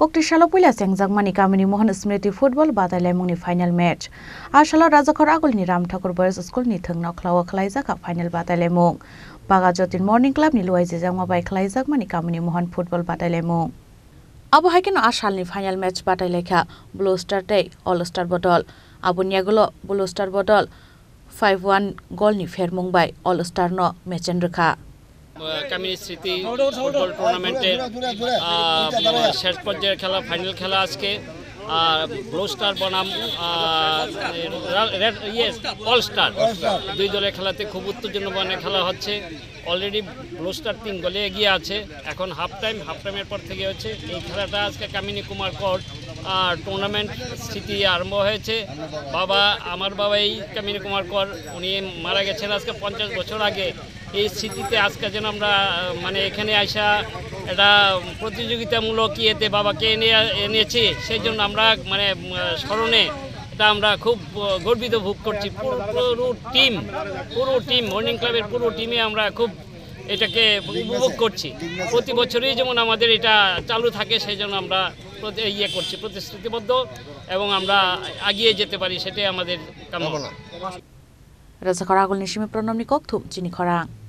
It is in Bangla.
কোকটি সালো পইলা চেংজাংমানি কামিনী মোহন স্মৃতি ফুটবল বাদায়লাইমুংনি ফাইনাল ম্যাচ আর সালো রাজাখর আগলনি রাম ঠাকুর বয়স স্কুলনি থংনাও খ্লাওয়া বাদায়লাইমুং বাগা যতিন মর্নিং ক্লাবনি লুয়াই জেজাংমা কামিনী মোহন ফুটবল বাদায়লাইমুং আবু হাইকেন আসালনি ফাইনাল মেচ বাদায়লাইখা ব্লু স্টারটাই অলস্টার বদল আবুনিয়াগুলো ব্লু স্টার বদল ফাইভ ওয়ান গলনি ফের মুম্বাই অলস্টার ন ম্যাচেন রেখা কামিনী স্মৃতি ফুটবল টুর্নামেন্টের শেষ পর্যায়ের খেলা ফাইনাল খেলা আজকে ব্লু স্টার বনাম অল স্টার ইয়ে, দুই দলের খেলাতে খুব উত্তেজনাপূর্ণ খেলা হচ্ছে অলরেডি ব্লু স্টার তিন গোলে এগিয়ে আছে এখন হাফ টাইম হাফ টাইমের পর থেকে হচ্ছে এই খেলাটা আজকে কামিনী কুমার আর টুর্নামেন্ট স্মৃতি আরম্ভ হয়েছে বাবা আমার বাবা এই কামিনী কুমার কর উনি মারা গেছেন আজকে পঞ্চাশ বছর আগে এই স্মৃতিতে আজকে যেন আমরা মানে এখানে আসা এটা প্রতিযোগিতামূলক ইয়েতে বাবাকে এনে এনেছি সেই জন্য আমরা মানে স্মরণে এটা আমরা খুব গর্বিত ভোগ করছি পুরো টিম পুরো টিম মর্নিং ক্লাবের পুরো টিমে আমরা খুব এটাকে উপভোগ করছি প্রতি বছরই যেমন আমাদের এটা চালু থাকে সেই জন্য আমরা ইয়ে করছি প্রতিশ্রুতিবদ্ধ এবং আমরা এগিয়ে যেতে পারি সেটাই আমাদের কামনা রাজা খরা আগুল নিশিমে প্রণাম নিকক থুম চিনি খরা